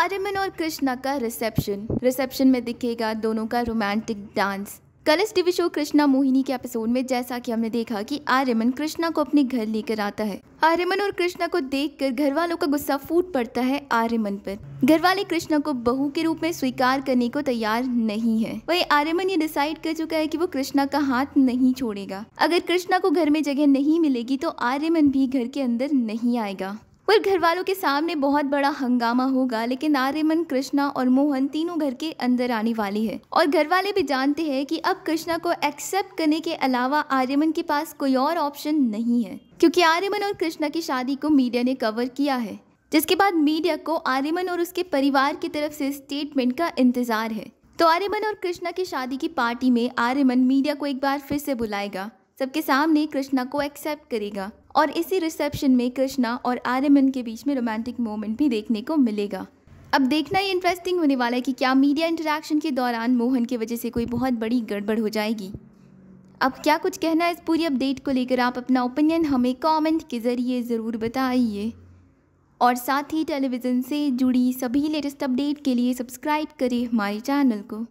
आर्यमन और कृष्णा का reception reception में दिखेगा दोनों का romantic dance Kalash TV show Krishna Mohini के एपिसोड में जैसा कि हमने देखा कि आर्यमन कृष्णा को अपने घर लेकर आता है आर्यमन और कृष्णा को देखकर घर वालों का गुस्सा फूट पड़ता है आर्यमन पर घर वाले कृष्णा को बहू के रूप में स्वीकार करने को तैयार नहीं है वही आर्यमन ये डिसाइड कर चुका है कि वो कृष्णा का हाथ नहीं छोड़ेगा अगर कृष्णा को घर में जगह नहीं मिलेगी तो आर्यमन भी घर के अंदर नहीं आएगा पर घर वालों के सामने बहुत बड़ा हंगामा होगा लेकिन आर्यमन कृष्णा और मोहन तीनों घर के अंदर आने वाली है और घर वाले भी जानते हैं कि अब कृष्णा को एक्सेप्ट करने के अलावा आर्यमन के पास कोई और ऑप्शन नहीं है क्योंकि आर्यमन और कृष्णा की शादी को मीडिया ने कवर किया है जिसके बाद मीडिया को आर्यमन और उसके परिवार की तरफ से स्टेटमेंट का इंतजार है तो आर्यमन और कृष्णा की शादी की पार्टी में आर्यमन मीडिया को एक बार फिर से बुलाएगा सबके सामने कृष्णा को एक्सेप्ट करेगा और इसी रिसेप्शन में कृष्णा और आर्यमन के बीच में रोमांटिक मोमेंट भी देखने को मिलेगा अब देखना ही इंटरेस्टिंग होने वाला है कि क्या मीडिया इंटरेक्शन के दौरान मोहन की वजह से कोई बहुत बड़ी गड़बड़ हो जाएगी अब क्या कुछ कहना है इस पूरी अपडेट को लेकर आप अपना ओपिनियन हमें कमेंट के ज़रिए ज़रूर बताइए और साथ ही टेलीविज़न से जुड़ी सभी लेटेस्ट अपडेट के लिए सब्सक्राइब करें हमारे चैनल को